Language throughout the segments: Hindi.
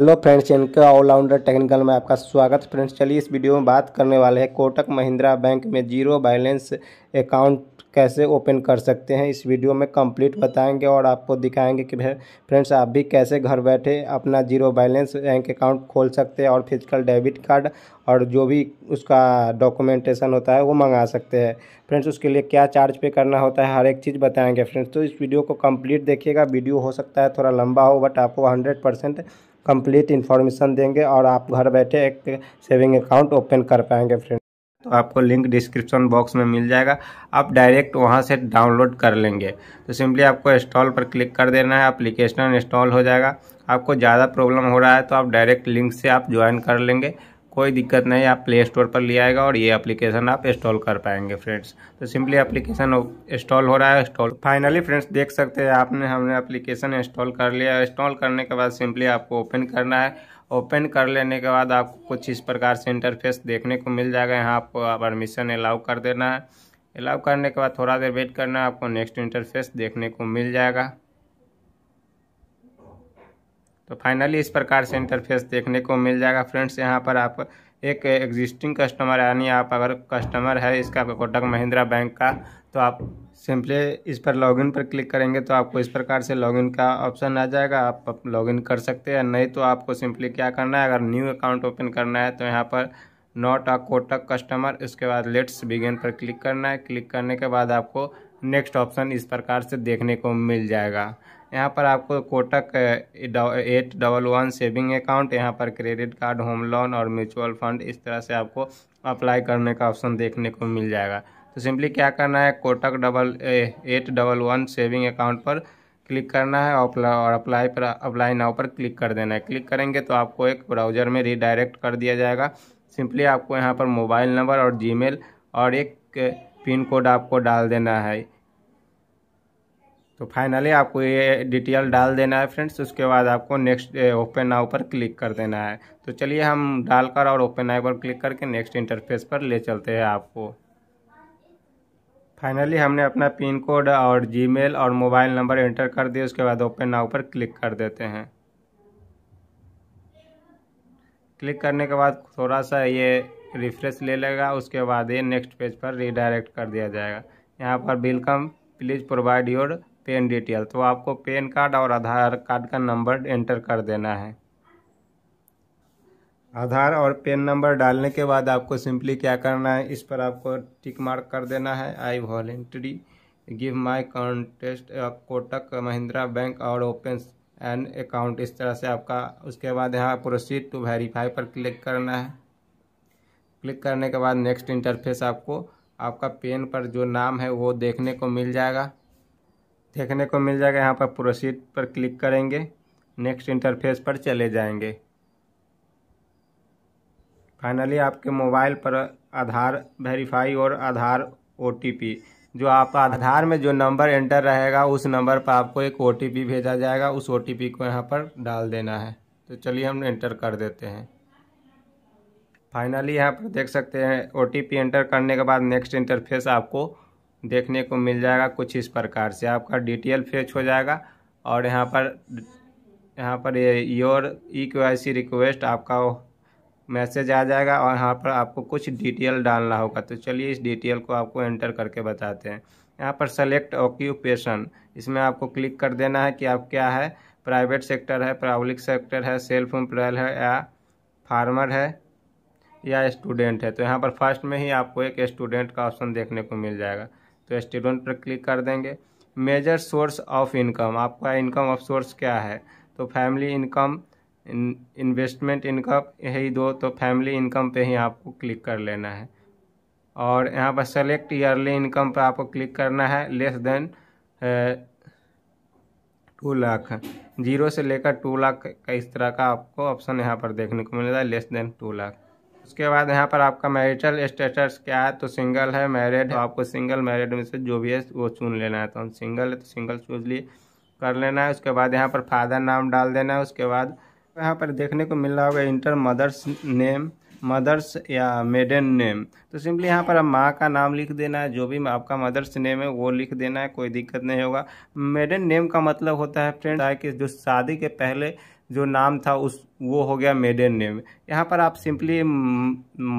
हेलो फ्रेंड्स चैनल का ऑलराउंडर टेक्निकल में आपका स्वागत फ्रेंड्स चलिए इस वीडियो में बात करने वाले हैं कोटक महिंद्रा बैंक में जीरो बैलेंस अकाउंट कैसे ओपन कर सकते हैं इस वीडियो में कंप्लीट बताएंगे और आपको दिखाएंगे कि फ्रेंड्स आप भी कैसे घर बैठे अपना जीरो बैलेंस बैंक अकाउंट खोल सकते हैं और फिजिकल डेबिट कार्ड और जो भी उसका डॉक्यूमेंटेशन होता है वो मंगा सकते हैं फ्रेंड्स उसके लिए क्या चार्ज पे करना होता है हर एक चीज़ बताएँगे फ्रेंड्स तो इस वीडियो को कम्प्लीट देखिएगा वीडियो हो सकता है थोड़ा लंबा हो बट आपको हंड्रेड परसेंट कंप्लीट इन्फॉर्मेशन देंगे और आप घर बैठे एक सेविंग अकाउंट ओपन कर पाएंगे फ्रेंड तो आपको लिंक डिस्क्रिप्शन बॉक्स में मिल जाएगा आप डायरेक्ट वहां से डाउनलोड कर लेंगे तो सिंपली आपको इंस्टॉल पर क्लिक कर देना है एप्लीकेशन इंस्टॉल हो जाएगा आपको ज़्यादा प्रॉब्लम हो रहा है तो आप डायरेक्ट लिंक से आप ज्वाइन कर लेंगे कोई दिक्कत नहीं आप प्ले स्टोर पर ले आएगा और ये एप्लीकेशन आप इंस्टॉल कर पाएंगे फ्रेंड्स तो सिंपली एप्लीकेशन इंस्टॉल हो रहा है इंस्टॉल फाइनली फ्रेंड्स देख सकते हैं आपने हमने एप्लीकेशन इंस्टॉल कर लिया इंस्टॉल करने के बाद सिंपली आपको ओपन करना है ओपन कर लेने के बाद आपको कुछ इस प्रकार से इंटरफेस देखने को मिल जाएगा यहाँ आपको परमिशन अलाउ कर देना है अलाउ करने के बाद थोड़ा देर वेट करना है आपको नेक्स्ट इंटरफेस देखने को मिल जाएगा तो फाइनली इस प्रकार से इंटरफेस देखने को मिल जाएगा फ्रेंड्स यहाँ पर आप एक एग्जिस्टिंग कस्टमर यानी आप अगर कस्टमर है इसका कोटक महिंद्रा बैंक का तो आप सिंपली इस पर लॉगिन पर क्लिक करेंगे तो आपको इस प्रकार से लॉगिन का ऑप्शन आ जाएगा आप लॉगिन कर सकते हैं नहीं तो आपको सिंपली क्या करना है अगर न्यू अकाउंट ओपन करना है तो यहाँ पर नॉट अ कोटक कस्टमर उसके बाद लेट्स बिगेन पर क्लिक करना है क्लिक करने के बाद आपको नेक्स्ट ऑप्शन इस प्रकार से देखने को मिल जाएगा यहाँ पर आपको Kotak at double one saving account यहाँ पर क्रेडिट कार्ड होम लोन और म्यूचुअल फंड इस तरह से आपको अप्लाई करने का ऑप्शन देखने को मिल जाएगा तो सिंपली क्या करना है Kotak double at double one saving account पर क्लिक करना है और अप्लाई पर अप्लाई नाउ पर क्लिक कर देना है क्लिक करेंगे तो आपको एक ब्राउज़र में रिडायरेक्ट कर दिया जाएगा सिंपली आपको यहाँ पर मोबाइल नंबर और जी और एक पिन कोड आपको डाल देना है तो फाइनली आपको ये डिटेल डाल देना है फ्रेंड्स उसके बाद आपको नेक्स्ट ओपन नाव पर क्लिक कर देना है तो चलिए हम डालकर और ओपन नाउ पर क्लिक करके नेक्स्ट इंटरफेस पर ले चलते हैं आपको फाइनली हमने अपना पिन कोड और जीमेल और मोबाइल नंबर एंटर कर दिया उसके बाद ओपन नाव पर क्लिक कर देते हैं क्लिक करने के बाद थोड़ा सा ये रिफ्रेश ले लेगा उसके बाद ये नेक्स्ट पेज पर रिडायरेक्ट कर दिया जाएगा यहाँ पर welcome please provide your PAN detail तो आपको पेन कार्ड और आधार कार्ड का नंबर एंटर कर देना है आधार और पेन नंबर डालने के बाद आपको सिंपली क्या करना है इस पर आपको टिक मार्क कर देना है I voluntary give my consent Kotak Mahindra bank और ओपन एन अकाउंट इस तरह से आपका उसके बाद यहाँ प्रोसीड टू वेरीफाई पर क्लिक करना है क्लिक करने के बाद नेक्स्ट इंटरफेस आपको आपका पेन पर जो नाम है वो देखने को मिल जाएगा देखने को मिल जाएगा यहाँ पर प्रोसीड पर क्लिक करेंगे नेक्स्ट इंटरफेस पर चले जाएंगे फाइनली आपके मोबाइल पर आधार वेरीफाई और आधार ओ जो आप आधार में जो नंबर एंटर रहेगा उस नंबर पर आपको एक ओ भेजा जाएगा उस ओ को यहाँ पर डाल देना है तो चलिए हम एंटर कर देते हैं फाइनली यहाँ पर देख सकते हैं ओ एंटर करने के बाद नेक्स्ट इंटरफेस आपको देखने को मिल जाएगा कुछ इस प्रकार से आपका डिटेल फेच हो जाएगा और यहाँ पर यहाँ पर ये your E Q I C request आपका मैसेज आ जाएगा और यहाँ पर आपको कुछ डिटेल डालना होगा तो चलिए इस डिटेल को आपको एंटर करके बताते हैं यहाँ पर सेलेक्ट ऑक्यूपेशन इसमें आपको क्लिक कर देना है कि आप क्या है प्राइवेट सेक्टर है पब्लिक सेक्टर है सेल्फ एम्प्लॉय है या फार्मर है या स्टूडेंट है तो यहाँ पर फर्स्ट में ही आपको एक स्टूडेंट का ऑप्शन देखने को मिल जाएगा तो स्टेटमेंट पर क्लिक कर देंगे मेजर सोर्स ऑफ इनकम आपका इनकम ऑफ सोर्स क्या है तो फैमिली इनकम इन्वेस्टमेंट इनकम यही दो तो फैमिली इनकम पे ही आपको क्लिक कर लेना है और यहाँ पर सेलेक्ट ईयरली इनकम पर आपको क्लिक करना है less than two lakh zero से लेकर टू लाख का इस तरह का आपको ऑप्शन यहाँ पर देखने को मिलेगा लेस देन टू लाख उसके बाद यहाँ पर आपका मैरिटल स्टेटस क्या है तो सिंगल है मैरिड तो आपको सिंगल मैरिड में से जो भी है वो चुन लेना है तो हम सिंगल है तो सिंगल चूज लिए कर लेना है उसके बाद यहाँ पर फादर नाम डाल देना है उसके बाद यहाँ पर देखने को मिल रहा होगा इंटर मदर्स नेम मदर्स या मेडन नेम तो सिंपली यहाँ पर हम माँ का नाम लिख देना है जो भी आपका मदर्स नेम है वो लिख देना है कोई दिक्कत नहीं होगा मेडन नेम का मतलब होता है फ्रेंड कि जो शादी के पहले जो नाम था उस वो हो गया मेडन नेम यहाँ पर आप सिंपली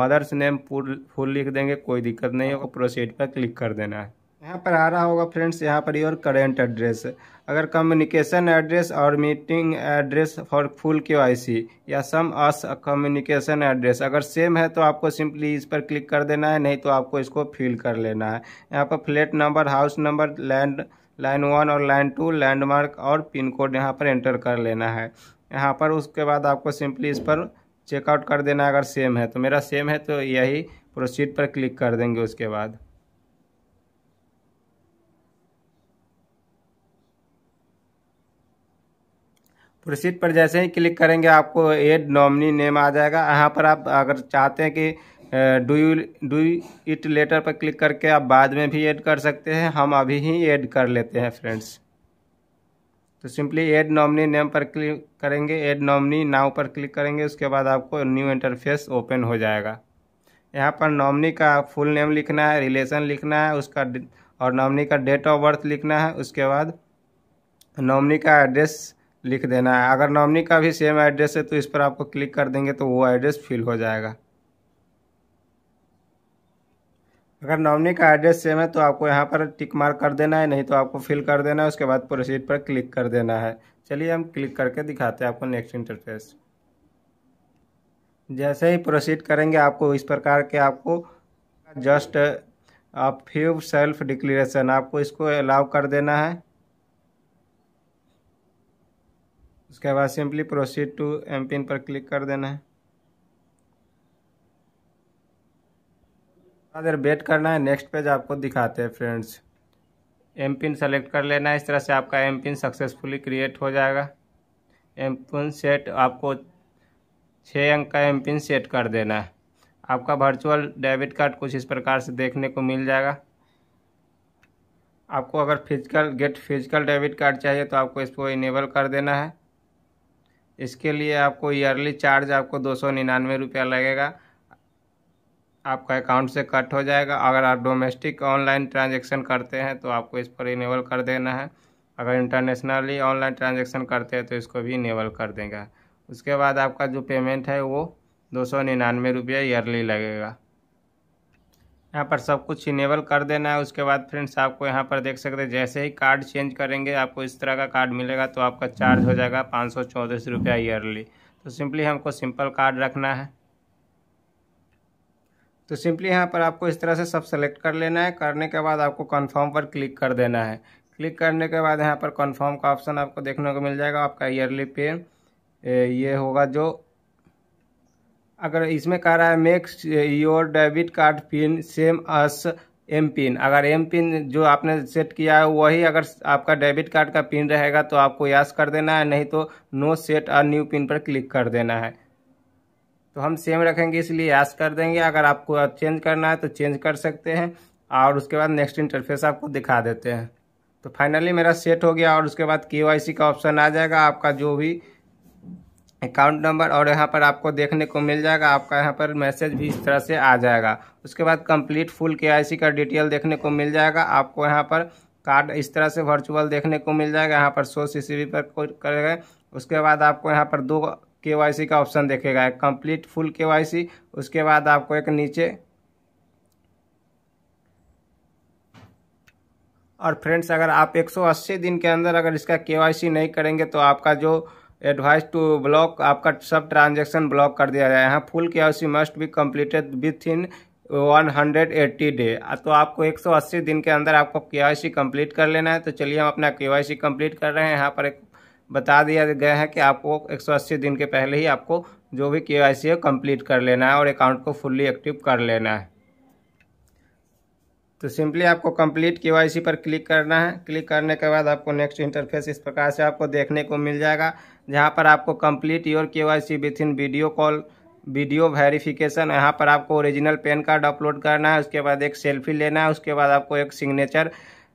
मदर्स नेम फुल लिख देंगे कोई दिक्कत नहीं होगा प्रोसीड पर क्लिक कर देना है यहाँ पर आ रहा होगा फ्रेंड्स यहाँ पर योर करेंट एड्रेस अगर कम्युनिकेशन एड्रेस और meeting address for full K Y या सम अस कम्युनिकेशन एड्रेस अगर सेम है तो आपको सिंपली इस पर क्लिक कर देना है नहीं तो आपको इसको फिल कर लेना है यहाँ पर flat number house number land line one और लाइन टू लैंडमार्क और पिन कोड यहाँ पर एंटर कर लेना है यहाँ पर उसके बाद आपको सिंपली इस पर चेकआउट कर देना अगर सेम है तो मेरा सेम है तो यही प्रोसीड पर क्लिक कर देंगे उसके बाद प्रोसीड पर जैसे ही क्लिक करेंगे आपको एड नॉमिनी नेम आ जाएगा यहाँ पर आप अगर चाहते हैं कि do you do it later पर क्लिक करके आप बाद में भी ऐड कर सकते हैं हम अभी ही ऐड कर लेते हैं फ्रेंड्स तो सिंपली एड नॉमनी नेम पर क्लिक करेंगे एड नॉमनी नाव पर क्लिक करेंगे उसके बाद आपको न्यू इंटरफेस ओपन हो जाएगा यहाँ पर नॉमनी का फुल नेम लिखना है रिलेशन लिखना है उसका और नॉमनी का डेट ऑफ बर्थ लिखना है उसके बाद नॉमनी का एड्रेस लिख देना है अगर नॉमनी का भी सेम एड्रेस है तो इस पर आपको क्लिक कर देंगे तो वो एड्रेस फिल हो जाएगा अगर नॉमनी का एड्रेस सेम है तो आपको यहाँ पर टिक मार्क कर देना है नहीं तो आपको फिल कर देना है उसके बाद प्रोसीड पर क्लिक कर देना है चलिए हम क्लिक करके दिखाते हैं आपको नेक्स्ट इंटरफेस जैसे ही प्रोसीड करेंगे आपको इस प्रकार के आपको जस्ट आप फ्यू सेल्फ डिक्लेरेशन आपको इसको अलाउ कर देना है उसके बाद simply proceed to M pin पर क्लिक कर देना है थोड़ा देर वेट करना है नेक्स्ट पेज आपको दिखाते हैं फ्रेंड्स एम पिन सेलेक्ट कर लेना है इस तरह से आपका एम पिन सक्सेसफुली क्रिएट हो जाएगा एम पिन सेट आपको छः अंक का एम पिन सेट कर देना है आपका वर्चुअल डेबिट कार्ड कुछ इस प्रकार से देखने को मिल जाएगा आपको अगर physical get physical debit card चाहिए तो आपको इसको इनेबल कर देना है इसके लिए आपको ईयरली चार्ज आपको दो सौ निन्यानवे रुपया लगेगा आपका अकाउंट से कट हो जाएगा अगर आप डोमेस्टिक ऑनलाइन ट्रांजेक्शन करते हैं तो आपको इस पर इनेबल कर देना है अगर इंटरनेशनली ऑनलाइन ट्रांजेक्शन करते हैं तो इसको भी इनेबल कर देगा उसके बाद आपका जो पेमेंट है वो दो सौ निन्यानवे रुपया ईयरली लगेगा यहाँ पर सब कुछ इनेबल कर देना है उसके बाद फ्रेंड्स आपको यहाँ पर देख सकते हैं जैसे ही कार्ड चेंज करेंगे आपको इस तरह का कार्ड मिलेगा तो आपका चार्ज हो जाएगा पाँच सौ चौंतीस रुपया ईयरली तो सिंपली हमको सिंपल कार्ड रखना है तो सिंपली यहाँ पर आपको इस तरह से सब सेलेक्ट कर लेना है करने के बाद आपको कन्फर्म पर क्लिक कर देना है क्लिक करने के बाद यहाँ पर कन्फर्म का ऑप्शन आपको देखने को मिल जाएगा आपका ईयरली पे ये होगा जो अगर इसमें कह रहा है make your debit card pin same as M pin अगर एम पिन जो आपने सेट किया है वही अगर आपका डेबिट कार्ड का पिन रहेगा तो आपको यास कर देना है नहीं तो नो सेट और न्यू पिन पर क्लिक कर देना है तो हम सेम रखेंगे इसलिए ऐस कर देंगे अगर आपको चेंज करना है तो चेंज कर सकते हैं और उसके बाद नेक्स्ट इंटरफेस आपको दिखा देते हैं तो फाइनली मेरा सेट हो गया और उसके बाद के का ऑप्शन आ जाएगा आपका जो भी अकाउंट नंबर और यहाँ पर आपको देखने को मिल जाएगा आपका यहाँ पर मैसेज भी इस तरह से आ जाएगा उसके बाद कंप्लीट फुल के का डिटेल देखने को मिल जाएगा आपको यहाँ पर कार्ड इस तरह से वर्चुअल देखने को मिल जाएगा यहाँ पर सो सी पर करेगा उसके बाद आपको यहाँ पर दो केवाईसी का ऑप्शन देखेगा कंप्लीट फुल केवाईसी उसके बाद आपको एक नीचे और फ्रेंड्स अगर आप 180 दिन के अंदर अगर इसका केवाईसी नहीं करेंगे तो आपका जो एडवाइस टू ब्लॉक आपका सब ट्रांजेक्शन ब्लॉक कर दिया जाए यहाँ full K I must be completed within 180 day तो आपको 180 दिन के अंदर आपको केवाईसी कंप्लीट कर लेना है तो चलिए हम अपना केवाईसी कंप्लीट कर रहे हैं यहाँ पर एक बता दिया गया है कि आपको 180 दिन के पहले ही आपको जो भी के वाई है कंप्लीट कर लेना है और अकाउंट को फुल्ली एक्टिव कर लेना है तो सिंपली आपको कंप्लीट के वाई पर क्लिक करना है क्लिक करने के बाद आपको नेक्स्ट इंटरफेस इस प्रकार से आपको देखने को मिल जाएगा जहाँ पर आपको complete your K Y C within video call video verification यहाँ पर आपको ओरिजिनल पेन कार्ड अपलोड करना है उसके बाद एक सेल्फी लेना है उसके बाद आपको एक सिग्नेचर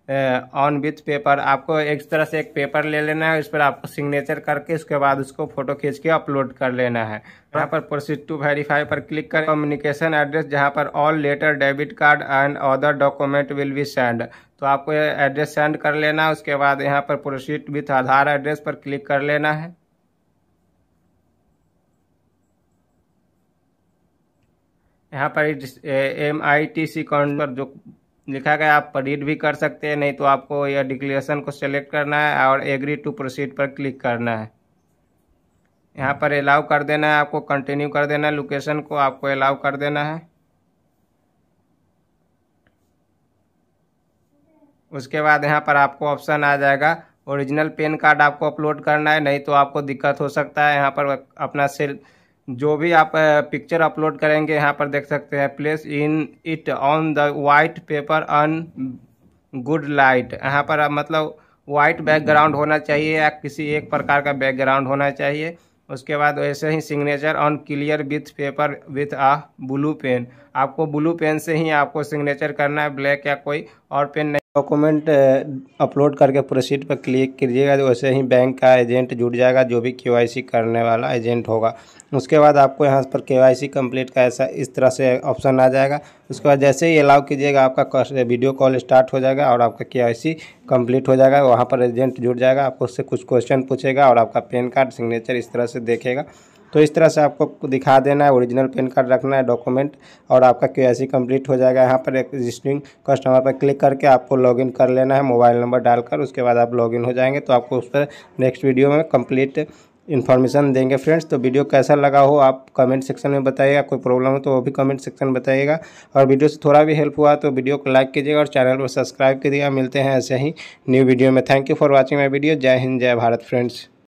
ऑन विथ पेपर आपको एक तरह से एक पेपर ले लेना है उस पर आपको सिग्नेचर करके उसके बाद उसको फोटो खींच के अपलोड कर लेना है यहाँ पर प्रोसीड टू वेरीफाई पर क्लिक करें कम्युनिकेशन एड्रेस जहाँ पर all letter debit card and other document will be send तो आपको एड्रेस सेंड कर लेना है उसके बाद यहाँ पर प्रोसीड विथ आधार एड्रेस पर क्लिक कर लेना है यहाँ पर M I T C counter जो लिखा गया आप रीड भी कर सकते हैं नहीं तो आपको यह डिक्लेरेशन को सेलेक्ट करना है और एग्री टू प्रोसीड पर क्लिक करना है यहाँ पर अलाउ कर देना है आपको कंटिन्यू कर देना है लोकेशन को आपको अलाउ कर देना है उसके बाद यहाँ पर आपको ऑप्शन आ जाएगा ओरिजिनल पेन कार्ड आपको अपलोड करना है नहीं तो आपको दिक्कत हो सकता है यहाँ पर अपना सेल जो भी आप पिक्चर अपलोड करेंगे यहाँ पर देख सकते हैं place in it on the white paper on good light यहाँ पर मतलब वाइट बैकग्राउंड हम्म, हम्म। होना चाहिए या किसी एक प्रकार का बैकग्राउंड होना चाहिए उसके बाद वैसे ही signature on clear with paper with a blue pen आपको ब्लू पेन से ही आपको सिग्नेचर करना है ब्लैक या कोई और पेन नहीं डॉक्यूमेंट अपलोड करके प्रोसीड पर क्लिक कीजिएगा तो वैसे ही बैंक का एजेंट जुड़ जाएगा जो भी केवाईसी करने वाला एजेंट होगा उसके बाद आपको यहाँ पर केवाईसी कंप्लीट का ऐसा इस तरह से ऑप्शन आ जाएगा उसके बाद जैसे ही अलाउ कीजिएगा आपका वीडियो कॉल स्टार्ट हो जाएगा और आपका के कंप्लीट हो जाएगा वहाँ पर एजेंट जुड़ जाएगा आपको उससे कुछ क्वेश्चन पूछेगा और आपका पैन कार्ड सिग्नेचर इस तरह से देखेगा तो इस तरह से आपको दिखा देना है ओरिजिनल पेन कार्ड रखना है डॉक्यूमेंट और आपका के कंप्लीट हो जाएगा यहाँ पर एग्जिस्टिंग कस्टमर पर क्लिक करके आपको लॉगिन कर लेना है मोबाइल नंबर डालकर उसके बाद आप लॉगिन हो जाएंगे तो आपको उस पर नेक्स्ट वीडियो में कंप्लीट इन्फॉर्मेशन देंगे फ्रेंड्स तो वीडियो कैसा लगा हो आप कमेंट सेक्शन में बताइएगा कोई प्रॉब्लम हो तो वो भी कमेंट सेक्शन में बताइएगा और वीडियो से थोड़ा भी हेल्प हुआ तो वीडियो को लाइक कीजिएगा और चैनल को सब्सक्राइब कीजिएगा मिलते हैं ऐसे ही न्यू वीडियो में thank you for watching my video जय हिंद जय भारत फ्रेंड्स